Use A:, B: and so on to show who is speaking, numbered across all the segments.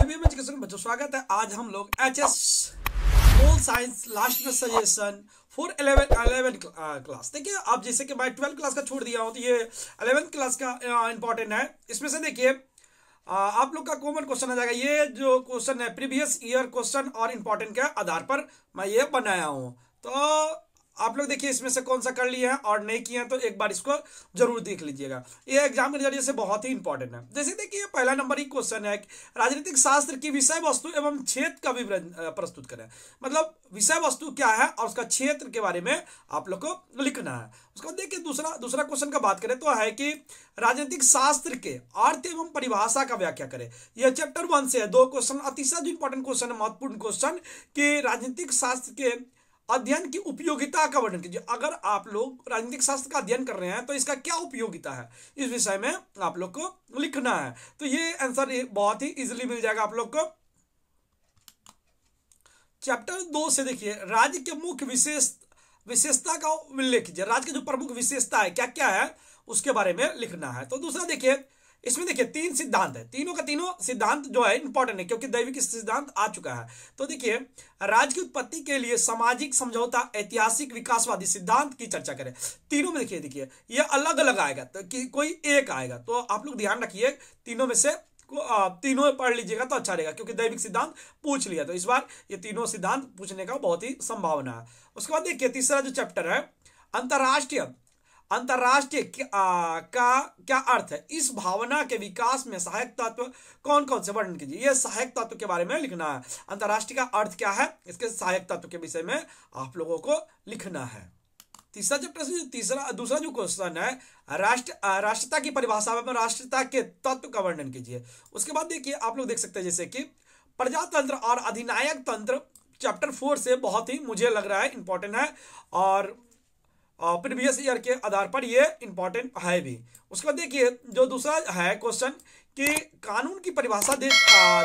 A: बच्चों स्वागत है आज हम लोग H S soil science last में suggestion for eleven eleven class देखिए आप जैसे कि मैं ट्वेल्थ क्लास का छोड़ दिया हूँ तो ये अलेवेंथ क्लास का इंपॉर्टेंट uh, है इसमें से देखिए uh, आप लोग का कॉमन क्वेश्चन आ जाएगा ये जो क्वेश्चन है प्रीवियस ईयर क्वेश्चन और इंपॉर्टेंट के आधार पर मैं ये बनाया हूँ तो आप लोग देखिए इसमें से कौन सा कर लिए हैं और नहीं किए हैं तो एक बार इसको जरूर देख लीजिएगा ये एग्जाम के जरिए से बहुत ही इंपॉर्टेंट है जैसे देखिए पहला नंबर ही क्वेश्चन है राजनीतिक शास्त्र की विषय वस्तु एवं क्षेत्र का विवरण प्रस्तुत करें मतलब विषय वस्तु क्या है और उसका क्षेत्र के बारे में आप लोग को लिखना है उसके बाद देखिए दूसरा दूसरा क्वेश्चन का बात करें तो है कि राजनीतिक शास्त्र के अर्थ एवं परिभाषा का व्याख्या करें यह चैप्टर वन से है दो क्वेश्चन अतिशय जो इंपॉर्टेंट क्वेश्चन है महत्वपूर्ण क्वेश्चन कि राजनीतिक शास्त्र के अध्ययन की उपयोगिता का वर्णन कीजिए अगर आप लोग राजनीतिक शास्त्र का अध्ययन कर रहे हैं तो इसका क्या उपयोगिता है इस विषय में आप लोग को लिखना है तो ये आंसर बहुत ही इजिली मिल जाएगा आप लोग को चैप्टर दो से देखिए राज्य के मुख्य विशेष विशेषता का उल्लेख कीजिए राज्य की जो प्रमुख विशेषता है क्या क्या है उसके बारे में लिखना है तो दूसरा देखिए इसमें देखिए तीन सिद्धांत है तीनों का तीनों सिद्धांत जो है इंपॉर्टेंट है क्योंकि दैविक सिद्धांत आ चुका है तो देखिए राज्य की उत्पत्ति के लिए सामाजिक समझौता ऐतिहासिक विकासवादी सिद्धांत की चर्चा करें तीनों में देखिए देखिए यह अलग अलग आएगा तो कि कोई एक आएगा तो आप लोग ध्यान रखिए तीनों में से तीनों में पढ़ लीजिएगा तो अच्छा रहेगा क्योंकि दैविक सिद्धांत पूछ लिया तो इस बार ये तीनों सिद्धांत पूछने का बहुत ही संभावना है उसके बाद देखिए तीसरा जो चैप्टर है अंतर्राष्ट्रीय अंतर्राष्ट्रीय का क्या अर्थ है इस भावना के विकास में सहायक तत्व कौन कौन से वर्णन कीजिए ये सहायक तत्व के बारे में लिखना है अंतरराष्ट्रीय का अर्थ क्या है इसके सहायक तत्व के विषय में आप लोगों को लिखना है तीसरा जो प्रश्न तीसरा दूसरा जो क्वेश्चन है राष्ट्र राष्ट्रता की परिभाषा में राष्ट्रता के तत्व का वर्णन कीजिए उसके बाद देखिए आप लोग देख सकते हैं जैसे कि प्रजातंत्र और अधिनायक तंत्र चैप्टर फोर से बहुत ही मुझे लग रहा है इंपॉर्टेंट है और प्रीवियस ईयर e के आधार पर ये इंपॉर्टेंट है भी उसके बाद देखिए जो दूसरा है क्वेश्चन कि कानून की परिभाषा दे,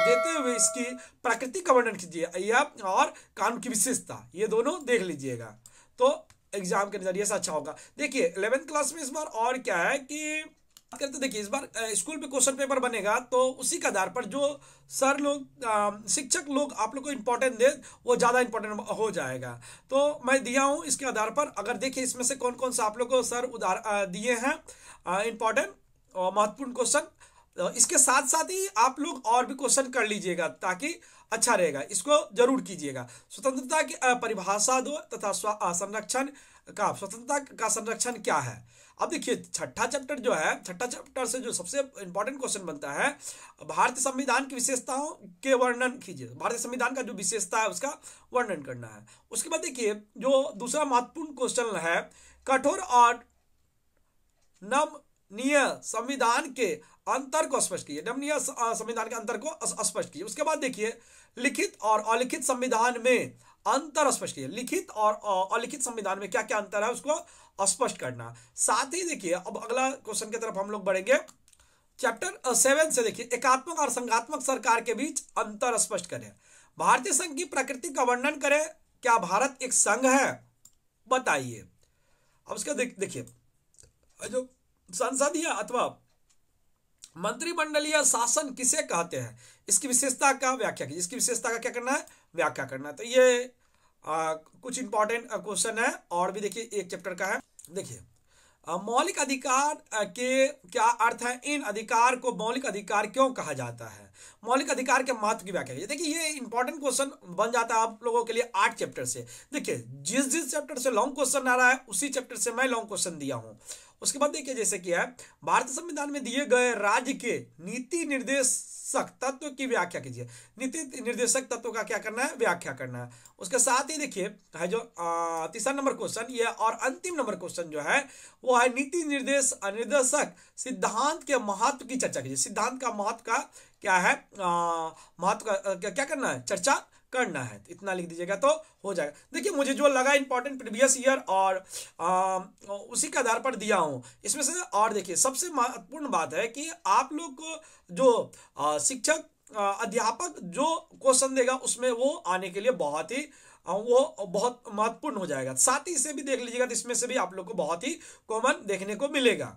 A: देते हुए इसकी प्रकृति का वर्णन कीजिए या और कानून की विशेषता ये दोनों देख लीजिएगा तो एग्जाम के नजरिए से अच्छा होगा देखिए इलेवेंथ क्लास में इस बार और क्या है कि करते देखिए इस बार स्कूल पे क्वेश्चन पेपर बनेगा तो उसी के आधार पर जो सर लोग शिक्षक लोग आप लोग को इम्पोर्टेंट दे वो ज़्यादा इम्पोर्टेंट हो जाएगा तो मैं दिया हूँ इसके आधार पर अगर देखिए इसमें से कौन कौन सा आप लोग को सर उधार दिए हैं इम्पोर्टेंट महत्वपूर्ण क्वेश्चन इसके साथ साथ ही आप लोग और भी क्वेश्चन कर लीजिएगा ताकि अच्छा रहेगा इसको जरूर कीजिएगा स्वतंत्रता की परिभाषा दो तथा संरक्षण का स्वतंत्रता का संरक्षण क्या है अब देखिए छठा चैप्टर जो है छठा चैप्टर से जो सबसे इंपॉर्टेंट क्वेश्चन बनता है भारतीय संविधान की विशेषताओं के वर्णन कीजिए भारतीय संविधान का जो विशेषता है उसका वर्णन करना है उसके बाद देखिए जो दूसरा महत्वपूर्ण क्वेश्चन है कठोर और नमनीय संविधान के अंतर को स्पष्ट कीजिए नमनीय संविधान के अंतर को स्पष्ट कीजिए उसके बाद देखिए लिखित और अलिखित संविधान में अंतर स्पष्ट किया लिखित और अलिखित संविधान में क्या क्या अंतर है उसको स्पष्ट करना साथ ही देखिए अब अगला क्वेश्चन की तरफ हम लोग बढ़ेंगे चैप्टर सेवन से देखिए एकात्मक और संघात्मक सरकार के बीच अंतर स्पष्ट करें भारतीय संघ की प्रकृति का वर्णन करें क्या भारत एक संघ है बताइए अब उसका देखिए जो संसदीय अथवा मंत्रिमंडलीय शासन किसे कहते हैं इसकी विशेषता का व्याख्या की इसकी विशेषता का क्या करना है व्याख्या करना है तो ये आ, कुछ इंपॉर्टेंट क्वेश्चन है और भी देखिए एक चैप्टर का है देखिए मौलिक अधिकार के क्या अर्थ है इन अधिकार को मौलिक अधिकार क्यों कहा जाता है मौलिक अधिकार के महत्व की व्याख्या कीजिए देखिए ये इंपॉर्टेंट क्वेश्चन बन जाता है आप लोगों के लिए आठ चैप्टर से देखिए जिस जिस चैप्टर से लॉन्ग क्वेश्चन आ रहा है उसी चैप्टर से मैं लॉन्ग क्वेश्चन दिया हूँ उसके बाद देखिए जैसे कि है भारतीय संविधान में दिए गए राज्य के नीति निर्देशक तत्व की व्याख्या कीजिए नीति निर्देशक तत्व का क्या करना है व्याख्या करना है उसके साथ ही देखिए है जो तीसरा नंबर क्वेश्चन ये और अंतिम नंबर क्वेश्चन जो है वो है नीति निर्देश निर्देशक सिद्धांत के महत्व की चर्चा कीजिए सिद्धांत का महत्व का क्या है महत्व क्या करना है चर्चा करना है इतना लिख दीजिएगा तो हो जाएगा देखिए मुझे जो लगा इंपॉर्टेंट प्रीवियस ईयर और आ, उसी के आधार पर दिया हूँ इसमें से और देखिए सबसे महत्वपूर्ण बात है कि आप लोग को जो आ, शिक्षक आ, अध्यापक जो क्वेश्चन देगा उसमें वो आने के लिए बहुत ही वो बहुत महत्वपूर्ण हो जाएगा साथ ही इसे भी देख लीजिएगा तो इसमें से भी आप लोग को बहुत ही कॉमन देखने को मिलेगा